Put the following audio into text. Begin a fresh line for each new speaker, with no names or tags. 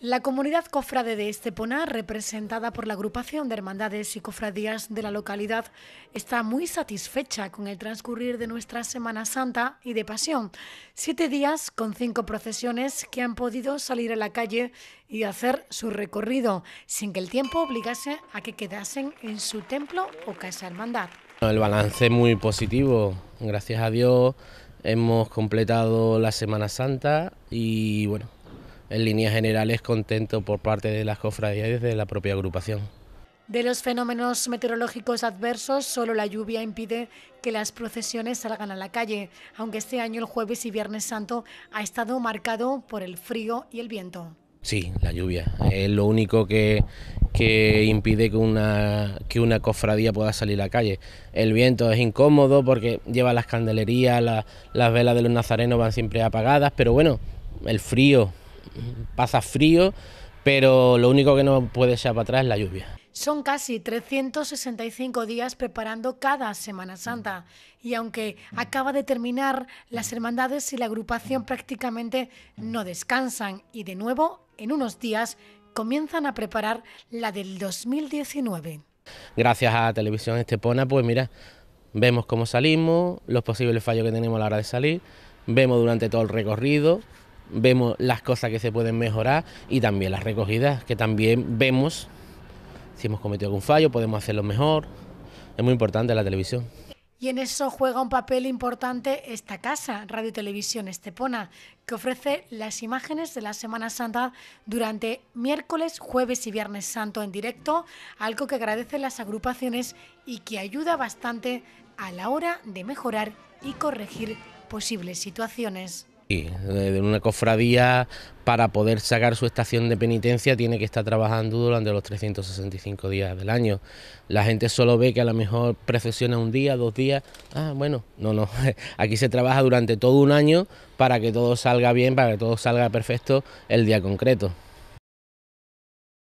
La comunidad cofrade de Estepona, representada por la agrupación de hermandades y cofradías de la localidad, está muy satisfecha con el transcurrir de nuestra Semana Santa y de Pasión. Siete días con cinco procesiones que han podido salir a la calle y hacer su recorrido, sin que el tiempo obligase a que quedasen en su templo o casa hermandad.
El balance es muy positivo, gracias a Dios hemos completado la Semana Santa y bueno en líneas generales contento por parte de las cofradías y desde la propia agrupación.
De los fenómenos meteorológicos adversos, solo la lluvia impide que las procesiones salgan a la calle, aunque este año el jueves y viernes santo ha estado marcado por el frío y el viento.
Sí, la lluvia. Es lo único que, que impide que una, que una cofradía pueda salir a la calle. El viento es incómodo porque lleva las candelerías, las velas de los nazarenos van siempre apagadas, pero bueno, el frío, pasa frío, pero lo único que no puede echar para atrás es la lluvia.
Son casi 365 días preparando cada Semana Santa y aunque acaba de terminar, las hermandades y la agrupación prácticamente no descansan y de nuevo, en unos días, comienzan a preparar la del 2019.
Gracias a Televisión Estepona, pues mira, vemos cómo salimos, los posibles fallos que tenemos a la hora de salir, vemos durante todo el recorrido vemos las cosas que se pueden mejorar y también las recogidas, que también vemos si hemos cometido algún fallo, podemos hacerlo mejor. Es muy importante la televisión.
Y en eso juega un papel importante esta casa, Radio Televisión Estepona, que ofrece las imágenes de la Semana Santa durante miércoles, jueves y viernes santo en directo, algo que agradecen las agrupaciones y que ayuda bastante a la hora de mejorar y corregir posibles situaciones.
Eh, de una cofradía para poder sacar su estación de penitencia tiene que estar trabajando durante los 365 días del año. La gente solo ve que a lo mejor precesiona un día, dos días. Ah, bueno, no, no. Aquí se trabaja durante todo un año para que todo salga bien, para que todo salga perfecto el día concreto.